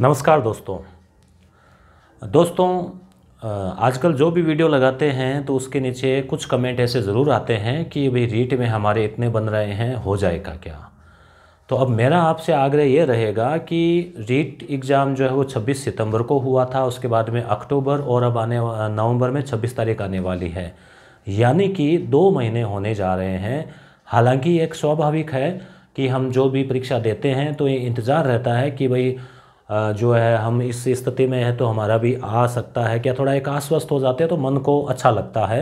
नमस्कार दोस्तों दोस्तों आजकल जो भी वीडियो लगाते हैं तो उसके नीचे कुछ कमेंट ऐसे ज़रूर आते हैं कि भाई रीट में हमारे इतने बन रहे हैं हो जाएगा क्या तो अब मेरा आपसे आग्रह ये रहेगा कि रीट एग्ज़ाम जो है वो 26 सितंबर को हुआ था उसके बाद में अक्टूबर और अब आने नवंबर में 26 तारीख आने वाली है यानी कि दो महीने होने जा रहे हैं हालांकि एक स्वाभाविक है कि हम जो भी परीक्षा देते हैं तो ये इंतज़ार रहता है कि भाई जो है हम इस स्थिति में है तो हमारा भी आ सकता है क्या थोड़ा एक आश्वस्त हो जाते हैं तो मन को अच्छा लगता है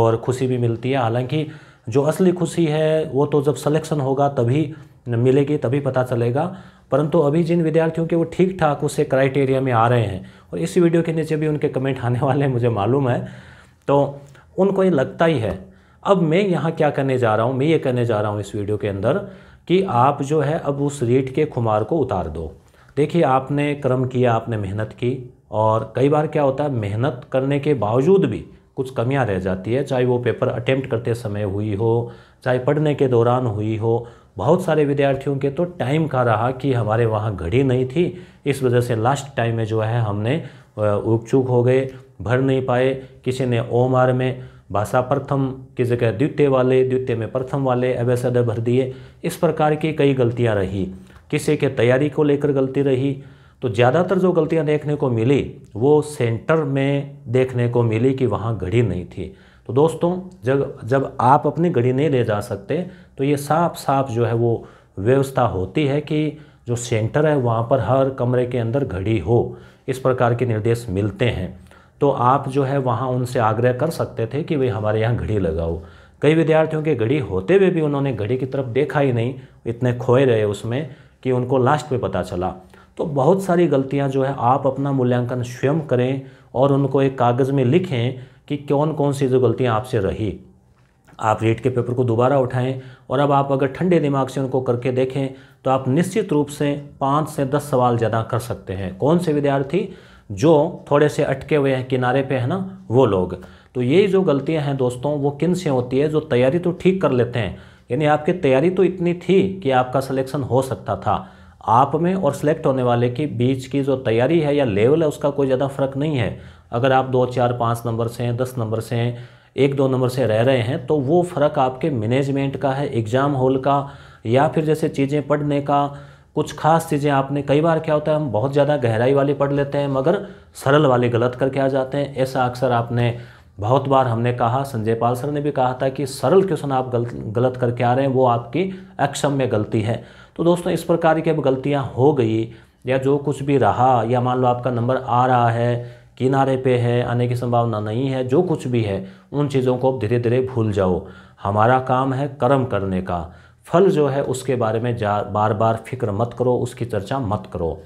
और खुशी भी मिलती है हालांकि जो असली खुशी है वो तो जब सलेक्शन होगा तभी मिलेगी तभी पता चलेगा परंतु अभी जिन विद्यार्थियों के वो ठीक ठाक उससे क्राइटेरिया में आ रहे हैं और इस वीडियो के नीचे भी उनके कमेंट आने वाले हैं मुझे मालूम है तो उनको ये लगता ही है अब मैं यहाँ क्या करने जा रहा हूँ मैं ये करने जा रहा हूँ इस वीडियो के अंदर कि आप जो है अब उस रेट के खुमार को उतार दो देखिए आपने कर्म किया आपने मेहनत की और कई बार क्या होता है मेहनत करने के बावजूद भी कुछ कमियां रह जाती है चाहे वो पेपर अटेम्प्ट करते समय हुई हो चाहे पढ़ने के दौरान हुई हो बहुत सारे विद्यार्थियों के तो टाइम का रहा कि हमारे वहाँ घड़ी नहीं थी इस वजह से लास्ट टाइम में जो है हमने उपचुक हो गए भर नहीं पाए किसी ने ओम आर में भाषा प्रथम की जगह द्वितीय वाले द्वितीय में प्रथम वाले अवैसद भर दिए इस प्रकार की कई गलतियाँ रही किसी के तैयारी को लेकर गलती रही तो ज़्यादातर जो गलतियाँ देखने को मिली वो सेंटर में देखने को मिली कि वहाँ घड़ी नहीं थी तो दोस्तों जब जब आप अपनी घड़ी नहीं ले जा सकते तो ये साफ साफ जो है वो व्यवस्था होती है कि जो सेंटर है वहाँ पर हर कमरे के अंदर घड़ी हो इस प्रकार के निर्देश मिलते हैं तो आप जो है वहाँ उनसे आग्रह कर सकते थे कि भाई हमारे यहाँ घड़ी लगाओ कई विद्यार्थियों के घड़ी होते हुए भी उन्होंने घड़ी की तरफ देखा ही नहीं इतने खोए रहे उसमें कि उनको लास्ट में पता चला तो बहुत सारी गलतियां जो है आप अपना मूल्यांकन स्वयं करें और उनको एक कागज़ में लिखें कि कौन कौन सी जो गलतियां आपसे रही आप रेट के पेपर को दोबारा उठाएं और अब आप अगर ठंडे दिमाग से उनको करके देखें तो आप निश्चित रूप से पाँच से दस सवाल ज़्यादा कर सकते हैं कौन से विद्यार्थी जो थोड़े से अटके हुए हैं किनारे पे है ना वो लोग तो ये जो गलतियां हैं दोस्तों वो किन से होती है जो तैयारी तो ठीक कर लेते हैं यानी आपकी तैयारी तो इतनी थी कि आपका सिलेक्शन हो सकता था आप में और सिलेक्ट होने वाले के बीच की जो तैयारी है या लेवल है उसका कोई ज़्यादा फ़र्क नहीं है अगर आप दो चार पाँच नंबर से हैं दस नंबर से हैं एक दो नंबर से रह रहे हैं तो वो फ़र्क आपके मैनेजमेंट का है एग्ज़ाम हॉल का या फिर जैसे चीज़ें पढ़ने का कुछ खास चीज़ें आपने कई बार क्या होता है हम बहुत ज़्यादा गहराई वाली पढ़ लेते हैं मगर सरल वाले गलत करके आ जाते हैं ऐसा अक्सर आपने बहुत बार हमने कहा संजय पाल सर ने भी कहा था कि सरल क्वेश्चन आप गलत गलत करके आ रहे हैं वो आपकी एक्शन में गलती है तो दोस्तों इस प्रकार की अब गलतियाँ हो गई या जो कुछ भी रहा या मान लो आपका नंबर आ रहा है किनारे पे है आने की संभावना नहीं है जो कुछ भी है उन चीज़ों को आप धीरे धीरे भूल जाओ हमारा काम है कर्म करने का फल जो है उसके बारे में जा बार बार फिक्र मत करो उसकी चर्चा मत करो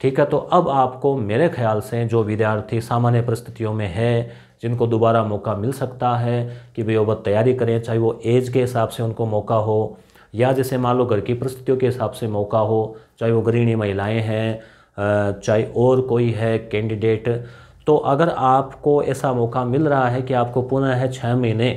ठीक है तो अब आपको मेरे ख्याल से जो विद्यार्थी सामान्य परिस्थितियों में है जिनको दोबारा मौका मिल सकता है कि भाई वो तैयारी करें चाहे वो एज के हिसाब से उनको मौका हो या जैसे मान लो घर की परिस्थितियों के हिसाब से मौका हो चाहे वो गृहिणी महिलाएं हैं चाहे और कोई है कैंडिडेट तो अगर आपको ऐसा मौका मिल रहा है कि आपको पुनः है छः महीने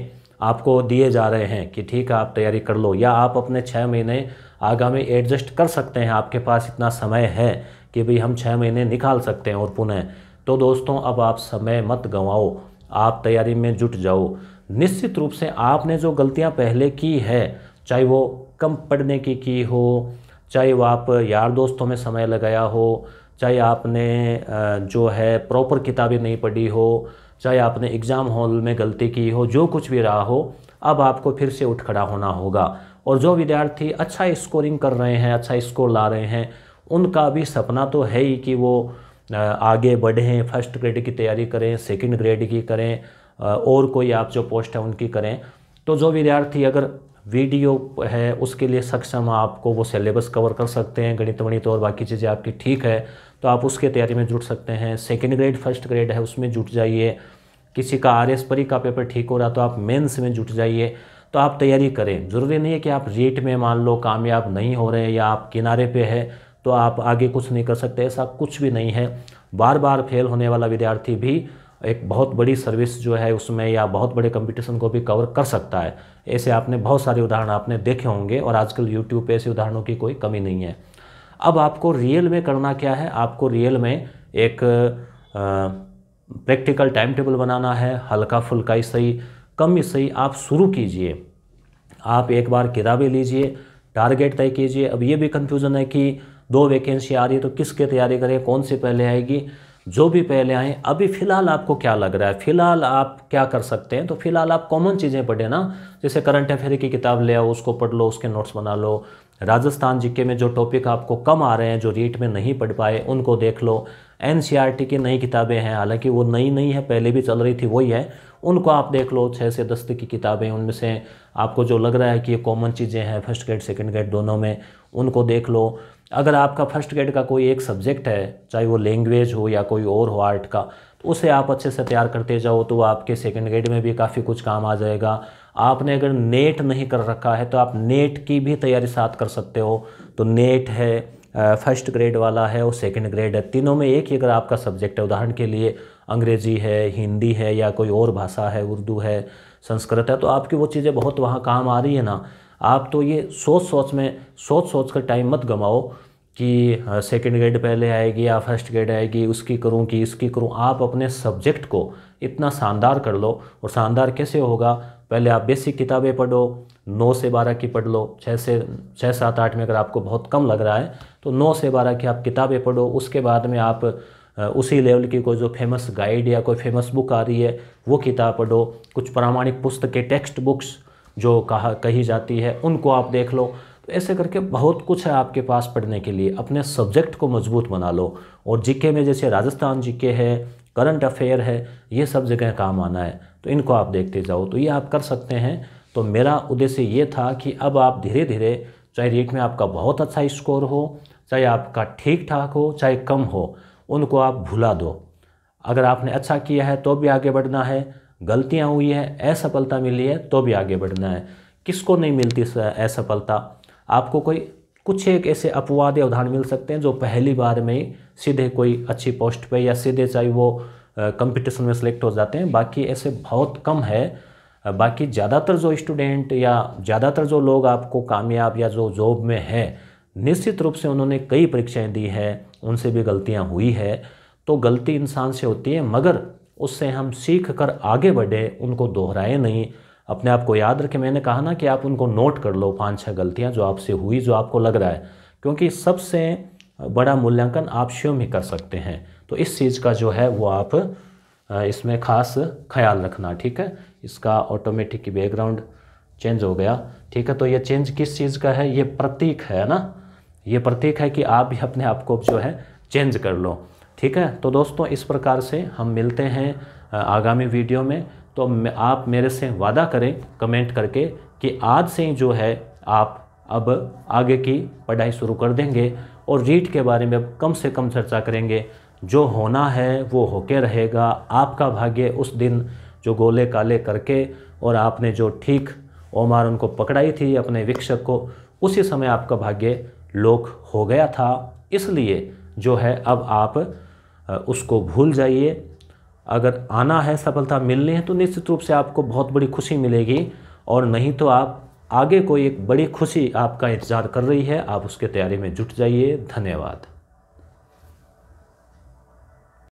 आपको दिए जा रहे हैं कि ठीक है आप तैयारी कर लो या आप अपने छः महीने आगामी एडजस्ट कर सकते हैं आपके पास इतना समय है कि भाई हम छः महीने निकाल सकते हैं और पुनः तो दोस्तों अब आप समय मत गंवाओ आप तैयारी में जुट जाओ निश्चित रूप से आपने जो गलतियां पहले की है चाहे वो कम पढ़ने की की हो चाहे वो आप यार दोस्तों में समय लगाया हो चाहे आपने जो है प्रॉपर किताबें नहीं पढ़ी हो चाहे आपने एग्ज़ाम हॉल में गलती की हो जो कुछ भी रहा हो अब आपको फिर से उठ खड़ा होना होगा और जो विद्यार्थी अच्छा स्कोरिंग कर रहे हैं अच्छा स्कोर ला रहे हैं उनका भी सपना तो है ही कि वो आगे बढ़ें फर्स्ट ग्रेड की तैयारी करें सेकंड ग्रेड की करें और कोई आप जो पोस्ट है उनकी करें तो जो विद्यार्थी अगर वीडियो है उसके लिए सक्षम आपको वो सिलेबस कवर कर सकते हैं गणित वणित और बाकी चीज़ें आपकी ठीक है तो आप उसके तैयारी में जुट सकते हैं सेकेंड ग्रेड फर्स्ट ग्रेड है उसमें जुट जाइए किसी का आर एस परी का पेपर ठीक हो रहा तो आप मेंस में जुट जाइए तो आप तैयारी करें ज़रूरी नहीं है कि आप रेट में मान लो कामयाब नहीं हो रहे या आप किनारे पे है तो आप आगे कुछ नहीं कर सकते ऐसा कुछ भी नहीं है बार बार फेल होने वाला विद्यार्थी भी एक बहुत बड़ी सर्विस जो है उसमें या बहुत बड़े कंपटीशन को भी कवर कर सकता है ऐसे आपने बहुत सारे उदाहरण आपने देखे होंगे और आजकल यूट्यूब पे ऐसे उदाहरणों की कोई कमी नहीं है अब आपको रियल में करना क्या है आपको रियल में एक प्रैक्टिकल टाइम टेबल बनाना है हल्का फुल्का ही सही कम ही सही आप शुरू कीजिए आप एक बार किताबें लीजिए टारगेट तय कीजिए अब ये भी कन्फ्यूज़न है कि दो वैकेंसी आ रही है तो किसके तैयारी करें कौन सी पहले आएगी जो भी पहले आए अभी फ़िलहाल आपको क्या लग रहा है फ़िलहाल आप क्या कर सकते हैं तो फ़िलहाल आप कॉमन चीज़ें पढ़ें ना जैसे करंट अफेयर की किताब ले आओ उसको पढ़ लो उसके नोट्स बना लो राजस्थान जीके में जो टॉपिक आपको कम आ रहे हैं जो रीट में नहीं पढ़ पाए उनको देख लो एन e की नई किताबें हैं हालांकि वो नई नई है पहले भी चल रही थी वही है उनको आप देख लो छः से दस तक की किताबें उनमें से आपको जो लग रहा है कि ये कॉमन चीज़ें हैं फर्स्ट ग्रेड सेकेंड ग्रेड दोनों में उनको देख लो अगर आपका फर्स्ट ग्रेड का कोई एक सब्जेक्ट है चाहे वो लैंग्वेज हो या कोई और हो आर्ट का तो उसे आप अच्छे से तैयार करते जाओ तो आपके सेकेंड ग्रेड में भी काफ़ी कुछ काम आ जाएगा आपने अगर नेट नहीं कर रखा है तो आप नेट की भी तैयारी साथ कर सकते हो तो नेट है फर्स्ट ग्रेड वाला है और सेकंड ग्रेड है तीनों में एक ही अगर आपका सब्जेक्ट है उदाहरण के लिए अंग्रेजी है हिंदी है या कोई और भाषा है उर्दू है संस्कृत है तो आपकी वो चीज़ें बहुत वहाँ काम आ रही है ना आप तो ये सोच सोच में सोच सोच कर टाइम मत गवाओ कि सेकंड ग्रेड पहले आएगी या फर्स्ट ग्रेड आएगी उसकी करूं कि इसकी करूं आप अपने सब्जेक्ट को इतना शानदार कर लो और शानदार कैसे होगा पहले आप बेसिक किताबें पढ़ो नौ से बारह की पढ़ लो छः से छः सात आठ में अगर आपको बहुत कम लग रहा है तो नौ से बारह की आप किताबें पढ़ो उसके बाद में आप उसी लेवल की कोई जो फेमस गाइड या कोई फेमस बुक आ रही है वो किताब पढ़ो कुछ प्रामाणिक पुस्तकें टेक्स्ट बुक्स जो कहा कही जाती है उनको आप देख लो तो ऐसे करके बहुत कुछ है आपके पास पढ़ने के लिए अपने सब्जेक्ट को मजबूत बना लो और जीके में जैसे राजस्थान जीके है करंट अफेयर है ये सब जगह काम आना है तो इनको आप देखते जाओ तो ये आप कर सकते हैं तो मेरा उद्देश्य ये था कि अब आप धीरे धीरे चाहे रेट में आपका बहुत अच्छा स्कोर हो चाहे आपका ठीक ठाक हो चाहे कम हो उनको आप भुला दो अगर आपने अच्छा किया है तो भी आगे बढ़ना है गलतियाँ हुई हैं असफलता मिली है तो भी आगे बढ़ना है किसको नहीं मिलती असफलता आपको कोई कुछ एक ऐसे अपवाद या उदाहरण मिल सकते हैं जो पहली बार में सीधे कोई अच्छी पोस्ट पे या सीधे चाहे वो कंपटीशन में सेलेक्ट हो जाते हैं बाकी ऐसे बहुत कम है बाकी ज़्यादातर जो स्टूडेंट या ज़्यादातर जो लोग आपको कामयाब या जो जॉब में है निश्चित रूप से उन्होंने कई परीक्षाएं दी है उनसे भी गलतियां हुई है तो गलती इंसान से होती है मगर उससे हम सीख कर आगे बढ़े उनको दोहराएं नहीं अपने आप को याद रखें मैंने कहा ना कि आप उनको नोट कर लो पाँच छः गलतियाँ जो आपसे हुई जो आपको लग रहा है क्योंकि सबसे बड़ा मूल्यांकन आप स्वयं ही कर सकते हैं तो इस चीज़ का जो है वो आप इसमें खास ख्याल रखना ठीक है इसका ऑटोमेटिक बैकग्राउंड चेंज हो गया ठीक है तो ये चेंज किस चीज़ का है ये प्रतीक है ना ये प्रतीक है कि आप भी अपने आप को जो है चेंज कर लो ठीक है तो दोस्तों इस प्रकार से हम मिलते हैं आगामी वीडियो में तो आप मेरे से वादा करें कमेंट करके कि आज से ही जो है आप अब आगे की पढ़ाई शुरू कर देंगे और रीट के बारे में अब कम से कम चर्चा करेंगे जो होना है वो होके रहेगा आपका भाग्य उस दिन जो गोले काले करके और आपने जो ठीक ओमार उनको पकड़ाई थी अपने विक्षक को उसी समय आपका भाग्य लोक हो गया था इसलिए जो है अब आप उसको भूल जाइए अगर आना है सफलता मिलनी है तो निश्चित रूप से आपको बहुत बड़ी खुशी मिलेगी और नहीं तो आप आगे कोई एक बड़ी खुशी आपका इंतज़ार कर रही है आप उसके तैयारी में जुट जाइए धन्यवाद